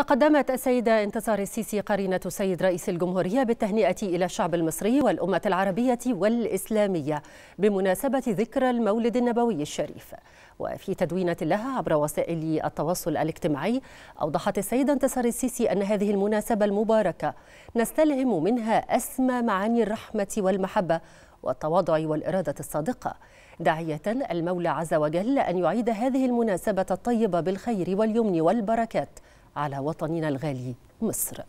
تقدمت السيدة انتصار السيسي قرينة السيد رئيس الجمهورية بالتهنئة إلى الشعب المصري والأمة العربية والإسلامية بمناسبة ذكرى المولد النبوي الشريف وفي تدوينة لها عبر وسائل التواصل الاجتماعي أوضحت السيدة انتصار السيسي أن هذه المناسبة المباركة نستلهم منها أسمى معاني الرحمة والمحبة والتواضع والإرادة الصادقة داعية المولى عز وجل أن يعيد هذه المناسبة الطيبة بالخير واليمن والبركات على وطننا الغالي مصر